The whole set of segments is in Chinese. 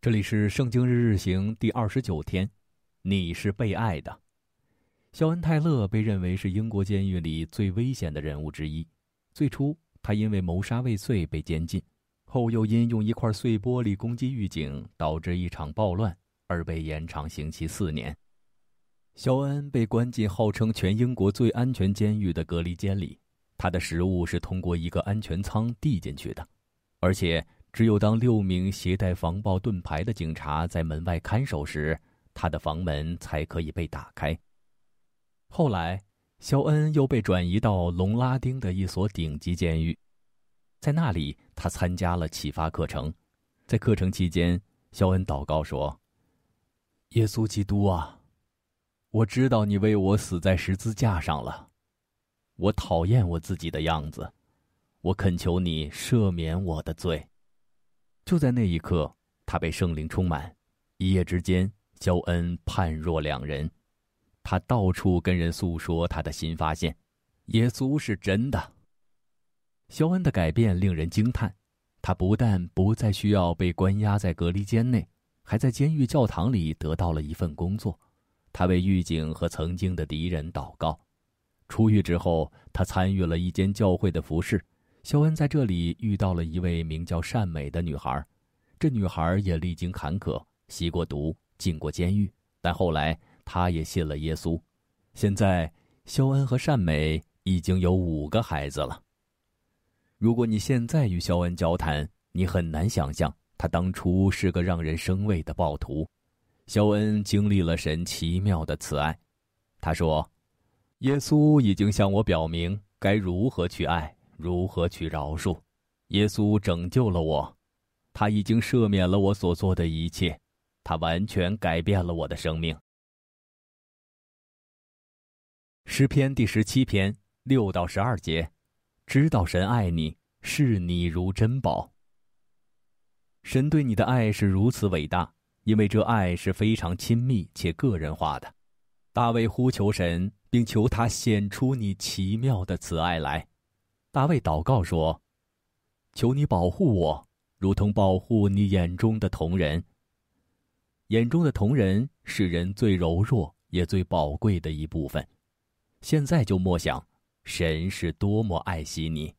这里是《圣经日日行》第二十九天，你是被爱的。肖恩·泰勒被认为是英国监狱里最危险的人物之一。最初，他因为谋杀未遂被监禁，后又因用一块碎玻璃攻击狱警，导致一场暴乱而被延长刑期四年。肖恩被关进号称全英国最安全监狱的隔离间里，他的食物是通过一个安全舱递进去的，而且。只有当六名携带防爆盾牌的警察在门外看守时，他的房门才可以被打开。后来，肖恩又被转移到隆拉丁的一所顶级监狱，在那里，他参加了启发课程。在课程期间，肖恩祷告说：“耶稣基督啊，我知道你为我死在十字架上了。我讨厌我自己的样子，我恳求你赦免我的罪。”就在那一刻，他被圣灵充满。一夜之间，肖恩判若两人。他到处跟人诉说他的新发现：耶稣是真的。肖恩的改变令人惊叹。他不但不再需要被关押在隔离间内，还在监狱教堂里得到了一份工作。他为狱警和曾经的敌人祷告。出狱之后，他参与了一间教会的服饰，肖恩在这里遇到了一位名叫善美的女孩，这女孩也历经坎坷，吸过毒，进过监狱，但后来她也信了耶稣。现在，肖恩和善美已经有五个孩子了。如果你现在与肖恩交谈，你很难想象他当初是个让人生畏的暴徒。肖恩经历了神奇妙的慈爱，他说：“耶稣已经向我表明该如何去爱。”如何去饶恕？耶稣拯救了我，他已经赦免了我所做的一切，他完全改变了我的生命。诗篇第十七篇六到十二节：知道神爱你，视你如珍宝。神对你的爱是如此伟大，因为这爱是非常亲密且个人化的。大卫呼求神，并求他显出你奇妙的慈爱来。大卫祷告说：“求你保护我，如同保护你眼中的瞳人。眼中的瞳人是人最柔弱也最宝贵的一部分。现在就莫想，神是多么爱惜你。”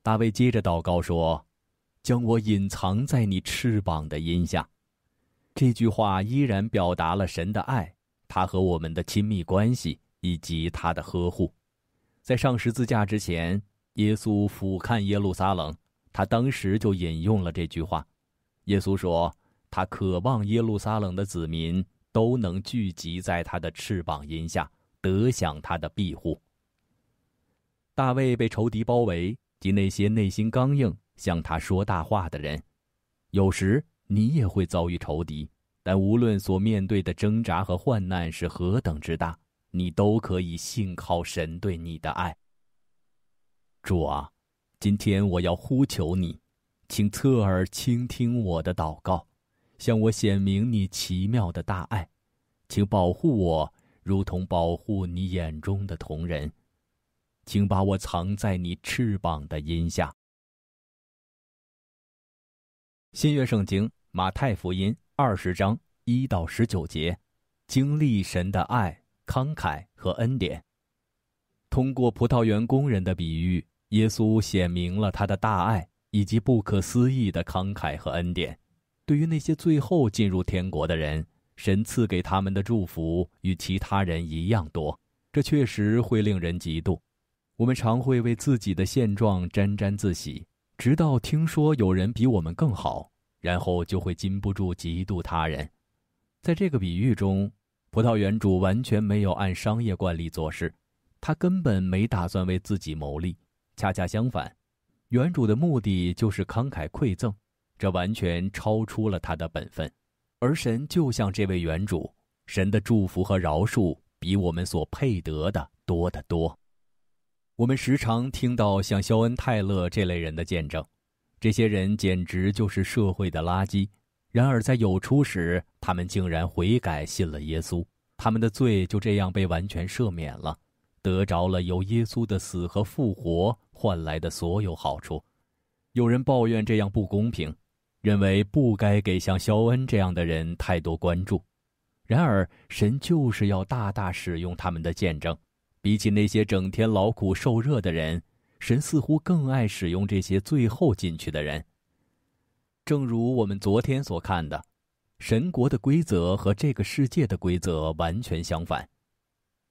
大卫接着祷告说：“将我隐藏在你翅膀的荫下。”这句话依然表达了神的爱，他和我们的亲密关系以及他的呵护。在上十字架之前，耶稣俯瞰耶路撒冷，他当时就引用了这句话。耶稣说：“他渴望耶路撒冷的子民都能聚集在他的翅膀荫下，得享他的庇护。”大卫被仇敌包围，及那些内心刚硬向他说大话的人。有时你也会遭遇仇敌，但无论所面对的挣扎和患难是何等之大。你都可以信靠神对你的爱。主啊，今天我要呼求你，请侧耳倾听我的祷告，向我显明你奇妙的大爱，请保护我，如同保护你眼中的瞳人，请把我藏在你翅膀的荫下。新约圣经马太福音二十章一到十九节，经历神的爱。慷慨和恩典。通过葡萄园工人的比喻，耶稣显明了他的大爱以及不可思议的慷慨和恩典。对于那些最后进入天国的人，神赐给他们的祝福与其他人一样多。这确实会令人嫉妒。我们常会为自己的现状沾沾自喜，直到听说有人比我们更好，然后就会禁不住嫉妒他人。在这个比喻中。葡萄园主完全没有按商业惯例做事，他根本没打算为自己谋利。恰恰相反，园主的目的就是慷慨馈赠，这完全超出了他的本分。而神就像这位园主，神的祝福和饶恕比我们所配得的多得多。我们时常听到像肖恩·泰勒这类人的见证，这些人简直就是社会的垃圾。然而，在有初时，他们竟然悔改，信了耶稣，他们的罪就这样被完全赦免了，得着了由耶稣的死和复活换来的所有好处。有人抱怨这样不公平，认为不该给像肖恩这样的人太多关注。然而，神就是要大大使用他们的见证。比起那些整天劳苦受热的人，神似乎更爱使用这些最后进去的人。正如我们昨天所看的，神国的规则和这个世界的规则完全相反。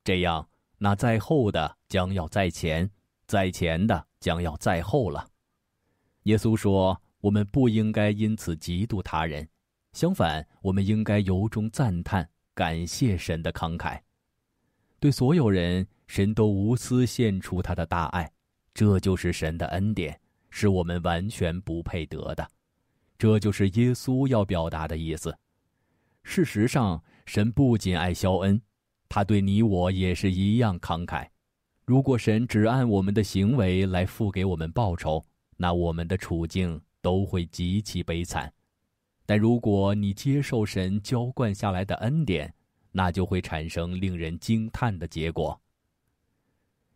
这样，那在后的将要在前，在前的将要在后了。耶稣说：“我们不应该因此嫉妒他人，相反，我们应该由衷赞叹、感谢神的慷慨。对所有人，神都无私献出他的大爱，这就是神的恩典，是我们完全不配得的。”这就是耶稣要表达的意思。事实上，神不仅爱肖恩，他对你我也是一样慷慨。如果神只按我们的行为来付给我们报酬，那我们的处境都会极其悲惨。但如果你接受神浇灌下来的恩典，那就会产生令人惊叹的结果。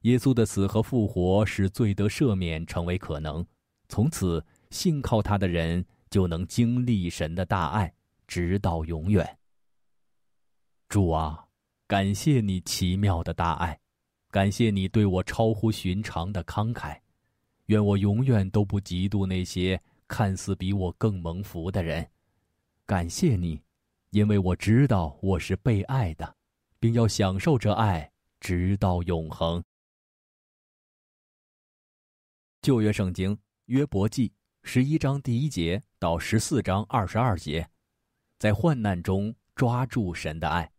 耶稣的死和复活使罪得赦免成为可能，从此信靠他的人。就能经历神的大爱，直到永远。主啊，感谢你奇妙的大爱，感谢你对我超乎寻常的慷慨。愿我永远都不嫉妒那些看似比我更蒙福的人。感谢你，因为我知道我是被爱的，并要享受这爱直到永恒。旧约圣经《约伯记》。十一章第一节到十四章二十二节，在患难中抓住神的爱。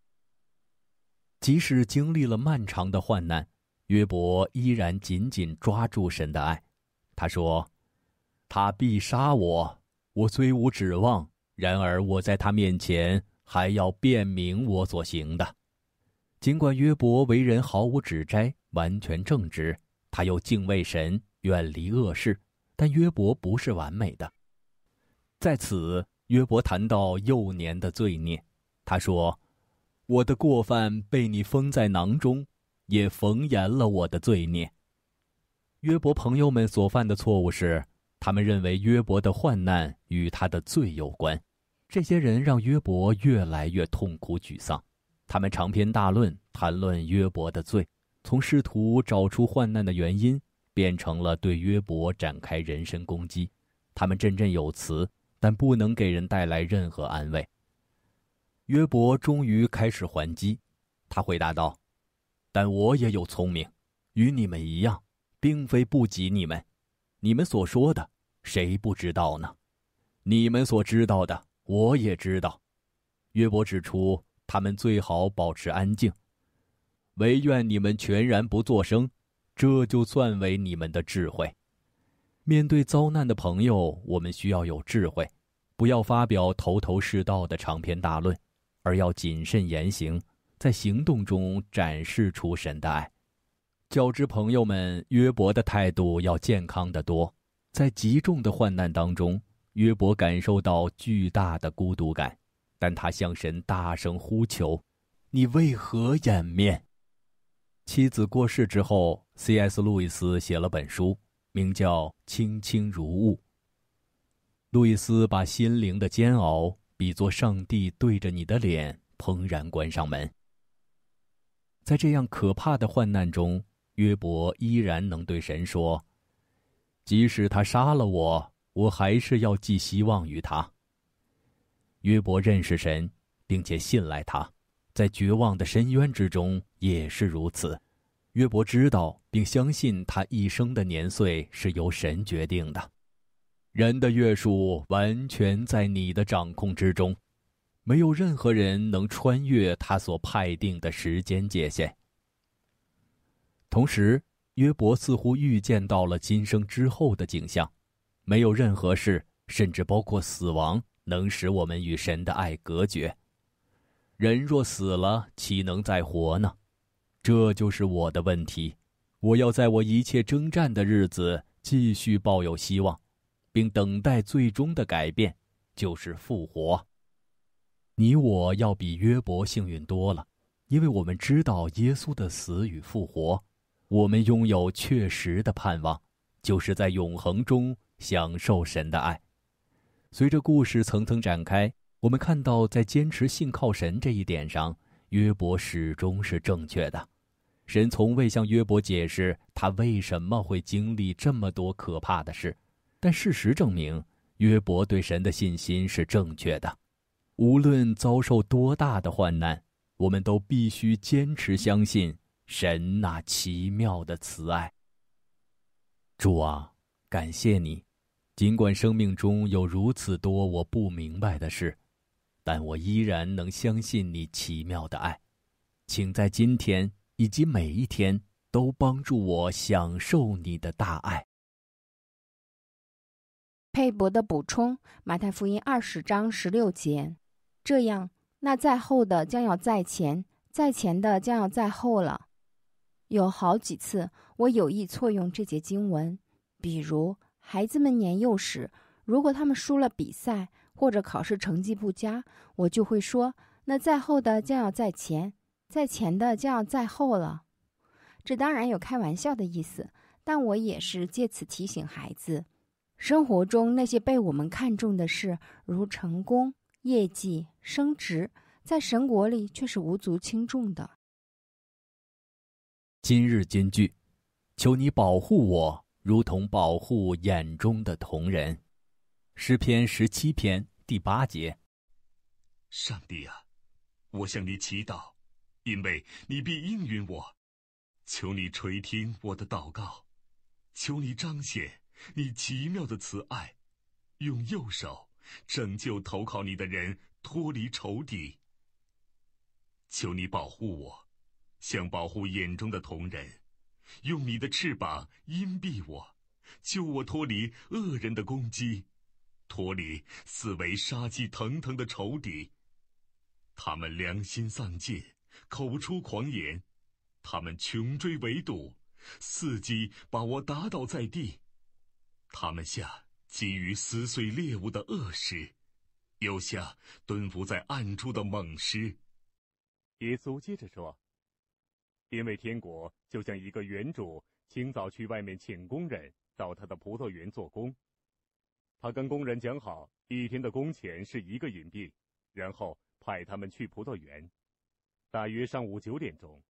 即使经历了漫长的患难，约伯依然紧紧抓住神的爱。他说：“他必杀我，我虽无指望；然而我在他面前还要辨明我所行的。”尽管约伯为人毫无指摘，完全正直，他又敬畏神，远离恶事。但约伯不是完美的。在此，约伯谈到幼年的罪孽。他说：“我的过犯被你封在囊中，也缝严了我的罪孽。”约伯朋友们所犯的错误是，他们认为约伯的患难与他的罪有关。这些人让约伯越来越痛苦沮丧。他们长篇大论谈论约伯的罪，从试图找出患难的原因。变成了对约伯展开人身攻击，他们振振有词，但不能给人带来任何安慰。约伯终于开始还击，他回答道：“但我也有聪明，与你们一样，并非不及你们。你们所说的，谁不知道呢？你们所知道的，我也知道。”约伯指出，他们最好保持安静，唯愿你们全然不作声。这就算为你们的智慧。面对遭难的朋友，我们需要有智慧，不要发表头头是道的长篇大论，而要谨慎言行，在行动中展示出神的爱。较之朋友们，约伯的态度要健康的多。在极重的患难当中，约伯感受到巨大的孤独感，但他向神大声呼求：“你为何掩面？”妻子过世之后，C.S. 路易斯写了本书，名叫《卿卿如雾》。路易斯把心灵的煎熬比作上帝对着你的脸怦然关上门。在这样可怕的患难中，约伯依然能对神说：“即使他杀了我，我还是要寄希望于他。”约伯认识神，并且信赖他，在绝望的深渊之中。也是如此，约伯知道并相信，他一生的年岁是由神决定的，人的月数完全在你的掌控之中，没有任何人能穿越他所派定的时间界限。同时，约伯似乎预见到了今生之后的景象，没有任何事，甚至包括死亡，能使我们与神的爱隔绝。人若死了，岂能再活呢？这就是我的问题。我要在我一切征战的日子继续抱有希望，并等待最终的改变，就是复活。你我要比约伯幸运多了，因为我们知道耶稣的死与复活，我们拥有确实的盼望，就是在永恒中享受神的爱。随着故事层层展开，我们看到在坚持信靠神这一点上。约伯始终是正确的，神从未向约伯解释他为什么会经历这么多可怕的事，但事实证明，约伯对神的信心是正确的。无论遭受多大的患难，我们都必须坚持相信神那奇妙的慈爱。主啊，感谢你，尽管生命中有如此多我不明白的事。但我依然能相信你奇妙的爱，请在今天以及每一天都帮助我享受你的大爱。佩伯的补充：马太福音二十章十六节，这样那在后的将要在前，在前的将要在后了。有好几次我有意错用这节经文，比如孩子们年幼时，如果他们输了比赛。或者考试成绩不佳，我就会说：“那在后的将要在前，在前的将要在后了。”这当然有开玩笑的意思，但我也是借此提醒孩子：生活中那些被我们看重的事，如成功、业绩、升职，在神国里却是无足轻重的。今日金句：求你保护我，如同保护眼中的瞳人。诗篇十七篇。第八节。上帝啊，我向你祈祷，因为你必应允我，求你垂听我的祷告，求你彰显你奇妙的慈爱，用右手拯救投靠你的人脱离仇敌。求你保护我，像保护眼中的瞳人，用你的翅膀荫蔽我，救我脱离恶人的攻击。脱离四围杀气腾腾的仇敌，他们良心丧尽，口出狂言；他们穷追围堵，伺机把我打倒在地。他们下急于撕碎猎物的恶狮，又下蹲伏在暗处的猛狮。耶稣接着说：“因为天国就像一个园主，清早去外面请工人到他的葡萄园做工。”他跟工人讲好一天的工钱是一个银币，然后派他们去葡萄园。大约上午九点钟，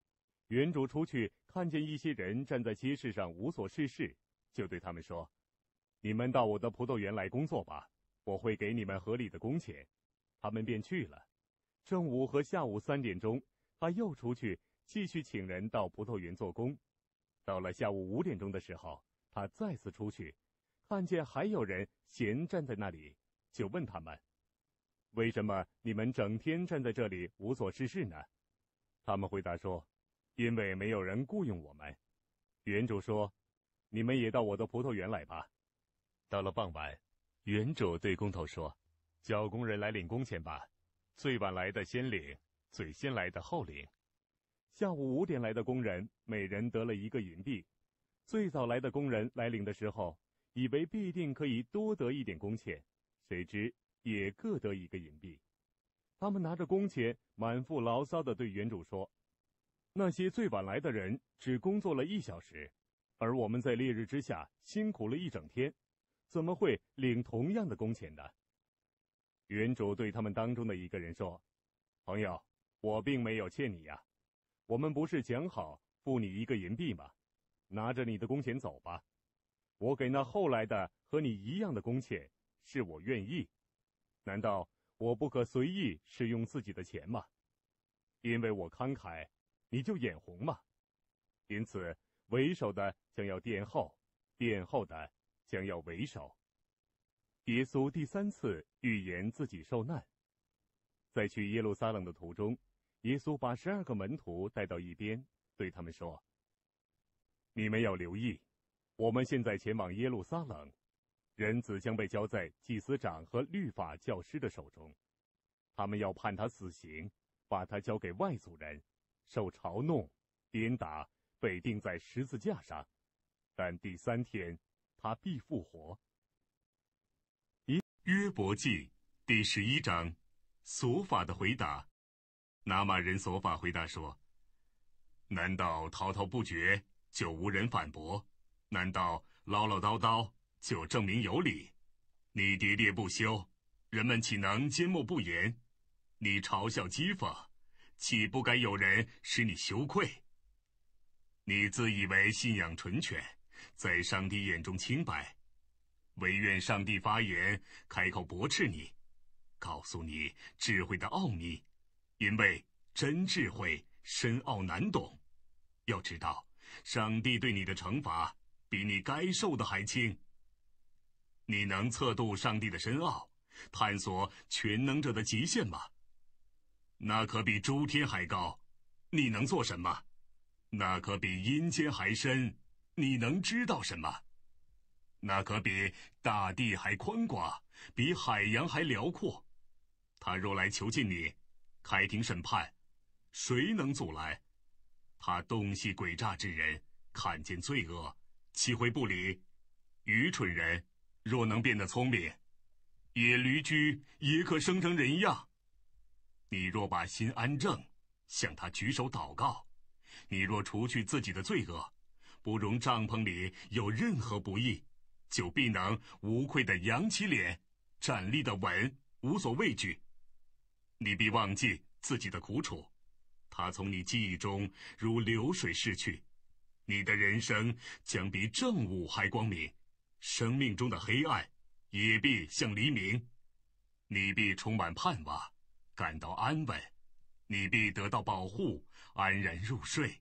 园主出去看见一些人站在街市上无所事事，就对他们说：“你们到我的葡萄园来工作吧，我会给你们合理的工钱。”他们便去了。正午和下午三点钟，他又出去继续请人到葡萄园做工。到了下午五点钟的时候，他再次出去。看见还有人闲站在那里，就问他们：“为什么你们整天站在这里无所事事呢？”他们回答说：“因为没有人雇佣我们。”园主说：“你们也到我的葡萄园来吧。”到了傍晚，园主对工头说：“叫工人来领工钱吧。最晚来的先领，最先来的后领。”下午五点来的工人每人得了一个银币。最早来的工人来领的时候。以为必定可以多得一点工钱，谁知也各得一个银币。他们拿着工钱，满腹牢骚的对原主说：“那些最晚来的人只工作了一小时，而我们在烈日之下辛苦了一整天，怎么会领同样的工钱呢？”原主对他们当中的一个人说：“朋友，我并没有欠你呀，我们不是讲好付你一个银币吗？拿着你的工钱走吧。”我给那后来的和你一样的工钱，是我愿意。难道我不可随意使用自己的钱吗？因为我慷慨，你就眼红吗？因此，为首的将要殿后，殿后的将要为首。耶稣第三次预言自己受难。在去耶路撒冷的途中，耶稣把十二个门徒带到一边，对他们说：“你们要留意。”我们现在前往耶路撒冷，人子将被交在祭司长和律法教师的手中，他们要判他死刑，把他交给外族人，受嘲弄、鞭打，被钉在十字架上。但第三天，他必复活。约伯记第十一章，索法的回答。拿马人索法回答说：“难道滔滔不绝就无人反驳？”难道唠唠叨叨就证明有理？你喋喋不休，人们岂能缄默不言？你嘲笑讥讽，岂不该有人使你羞愧？你自以为信仰纯全，在上帝眼中清白，唯愿上帝发言，开口驳斥你，告诉你智慧的奥秘，因为真智慧深奥难懂。要知道，上帝对你的惩罚。比你该受的还轻。你能测度上帝的深奥，探索全能者的极限吗？那可比诸天还高，你能做什么？那可比阴间还深，你能知道什么？那可比大地还宽广，比海洋还辽阔。他若来囚禁你，开庭审判，谁能阻拦？他洞悉诡诈之人，看见罪恶。岂会不理？愚蠢人，若能变得聪明，野驴驹也可生成人样。你若把心安正，向他举手祷告；你若除去自己的罪恶，不容帐篷里有任何不义，就必能无愧的扬起脸，站立的稳，无所畏惧。你必忘记自己的苦楚，它从你记忆中如流水逝去。你的人生将比正午还光明，生命中的黑暗也必像黎明。你必充满盼望，感到安稳，你必得到保护，安然入睡。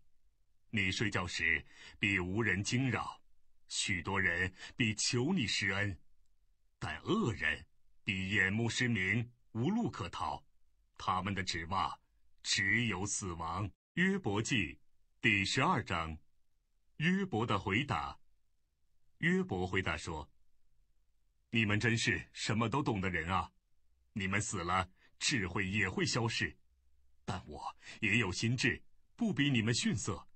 你睡觉时必无人惊扰。许多人必求你施恩，但恶人必眼目失明，无路可逃。他们的指望只有死亡。约伯记第十二章。约伯的回答。约伯回答说：“你们真是什么都懂的人啊！你们死了，智慧也会消逝，但我也有心智，不比你们逊色。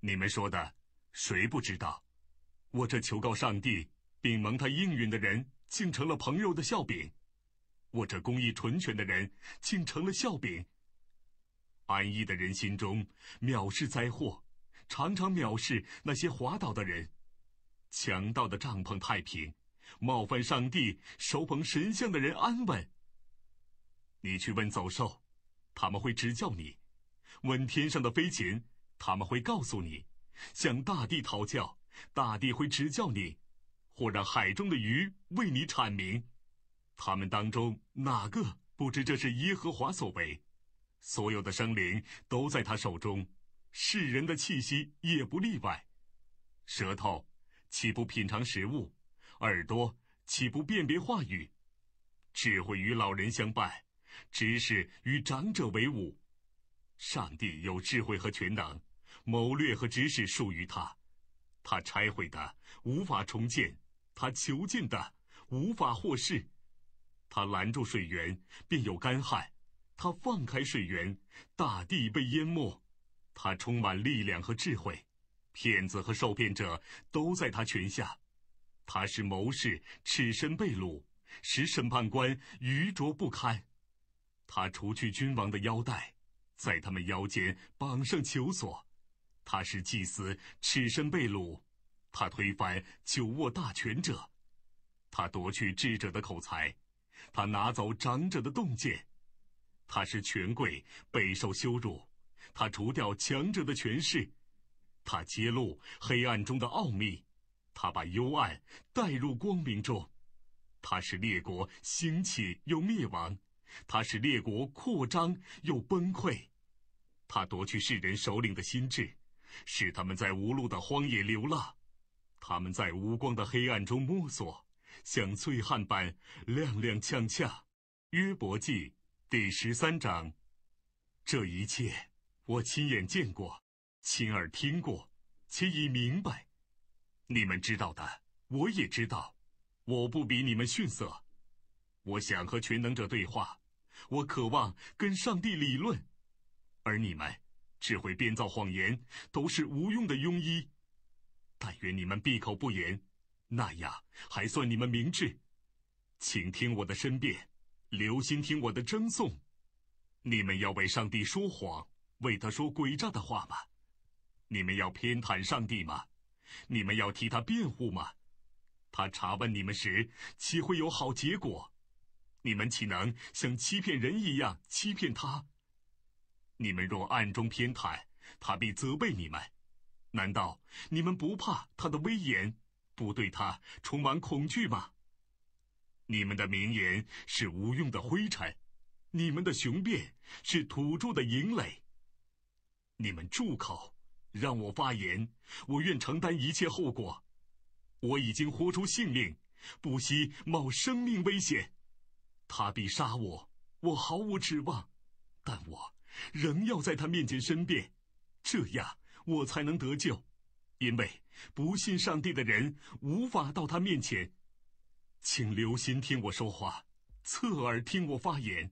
你们说的，谁不知道？我这求告上帝并蒙他应允的人，竟成了朋友的笑柄；我这公益纯全的人，竟成了笑柄。安逸的人心中藐视灾祸。”常常藐视那些滑倒的人，强盗的帐篷太平，冒犯上帝、手捧神像的人安稳。你去问走兽，他们会指教你；问天上的飞禽，他们会告诉你；向大地讨教，大地会指教你；或让海中的鱼为你阐明。他们当中哪个不知这是耶和华所为？所有的生灵都在他手中。世人的气息也不例外，舌头岂不品尝食物？耳朵岂不辨别话语？智慧与老人相伴，知识与长者为伍。上帝有智慧和全能，谋略和知识属于他。他拆毁的无法重建，他囚禁的无法获释。他拦住水源，便有干旱；他放开水源，大地被淹没。他充满力量和智慧，骗子和受骗者都在他权下。他是谋士，赤身被掳，使审判官愚拙不堪。他除去君王的腰带，在他们腰间绑上囚索。他是祭司，赤身被掳。他推翻久握大权者，他夺去智者的口才，他拿走长者的洞见，他使权贵备受羞辱。他除掉强者的权势，他揭露黑暗中的奥秘，他把幽暗带入光明中，他使列国兴起又灭亡，他使列国扩张又崩溃，他夺去世人首领的心智，使他们在无路的荒野流浪，他们在无光的黑暗中摸索，像醉汉般踉踉跄跄。约伯记第十三章，这一切。我亲眼见过，亲耳听过，且已明白。你们知道的，我也知道。我不比你们逊色。我想和全能者对话，我渴望跟上帝理论。而你们只会编造谎言，都是无用的庸医。但愿你们闭口不言，那样还算你们明智。请听我的申辩，留心听我的争讼。你们要为上帝说谎。为他说诡诈的话吗？你们要偏袒上帝吗？你们要替他辩护吗？他查问你们时，岂会有好结果？你们岂能像欺骗人一样欺骗他？你们若暗中偏袒，他必责备你们。难道你们不怕他的威严，不对他充满恐惧吗？你们的名言是无用的灰尘，你们的雄辩是土著的营垒。你们住口！让我发言，我愿承担一切后果。我已经豁出性命，不惜冒生命危险。他必杀我，我毫无指望。但我仍要在他面前申辩，这样我才能得救。因为不信上帝的人无法到他面前。请留心听我说话，侧耳听我发言。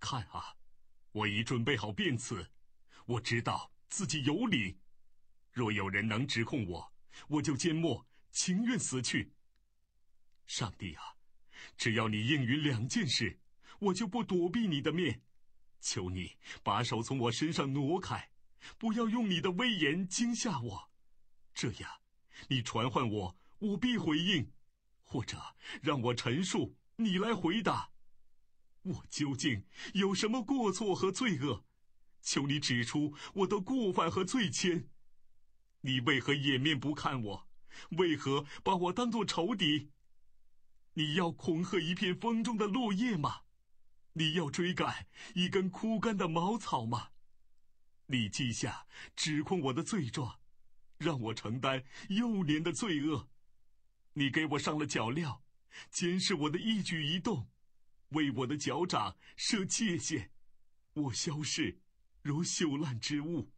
看啊，我已准备好辩词。我知道自己有理，若有人能指控我，我就缄默，情愿死去。上帝啊，只要你应允两件事，我就不躲避你的面。求你把手从我身上挪开，不要用你的威严惊吓我。这样，你传唤我，我必回应；或者让我陈述，你来回答，我究竟有什么过错和罪恶。求你指出我的过犯和罪愆，你为何掩面不看我？为何把我当作仇敌？你要恐吓一片风中的落叶吗？你要追赶一根枯干的茅草吗？你记下指控我的罪状，让我承担幼年的罪恶。你给我上了脚镣，监视我的一举一动，为我的脚掌设界限。我消逝。如朽烂之物，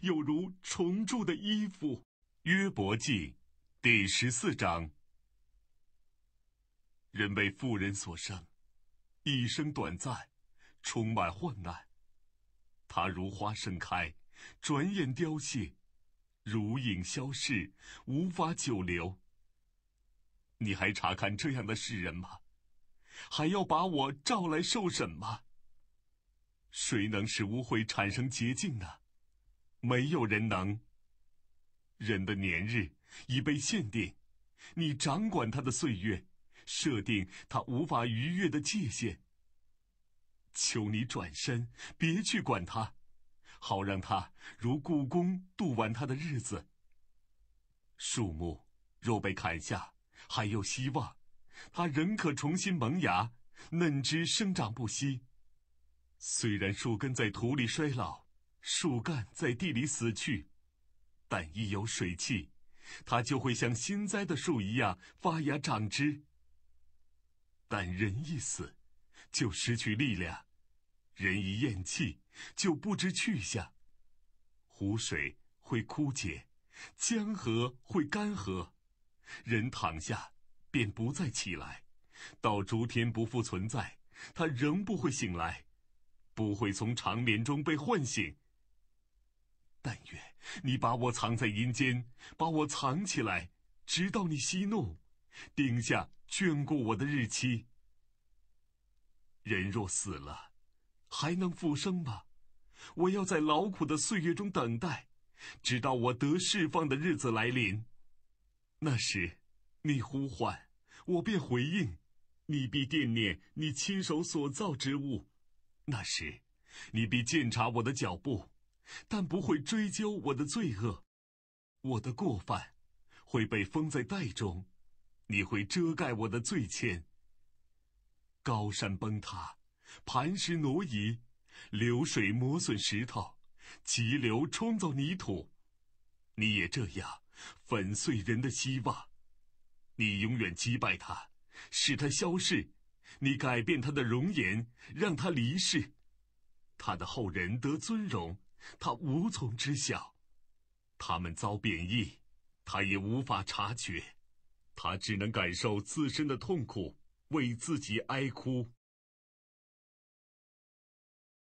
有如虫蛀的衣服。约伯记第十四章：人为富人所生，一生短暂，充满患难。他如花盛开，转眼凋谢，如影消逝，无法久留。你还查看这样的世人吗？还要把我召来受审吗？谁能使污秽产生洁净呢？没有人能。人的年日已被限定，你掌管他的岁月，设定他无法逾越的界限。求你转身，别去管他，好让他如故宫度完他的日子。树木若被砍下，还有希望，它仍可重新萌芽，嫩枝生长不息。虽然树根在土里衰老，树干在地里死去，但一有水汽，它就会像新栽的树一样发芽长枝。但人一死，就失去力量；人一咽气，就不知去向。湖水会枯竭，江河会干涸。人躺下便不再起来，到诸天不复存在，他仍不会醒来。不会从长眠中被唤醒。但愿你把我藏在阴间，把我藏起来，直到你息怒，定下眷顾我的日期。人若死了，还能复生吗？我要在劳苦的岁月中等待，直到我得释放的日子来临。那时，你呼唤，我便回应；你必惦念你亲手所造之物。那时，你必践察我的脚步，但不会追究我的罪恶，我的过犯会被封在袋中，你会遮盖我的罪愆。高山崩塌，磐石挪移，流水磨损石头，急流冲走泥土，你也这样粉碎人的希望，你永远击败他，使他消逝。你改变他的容颜，让他离世，他的后人得尊荣，他无从知晓；他们遭贬义，他也无法察觉，他只能感受自身的痛苦，为自己哀哭。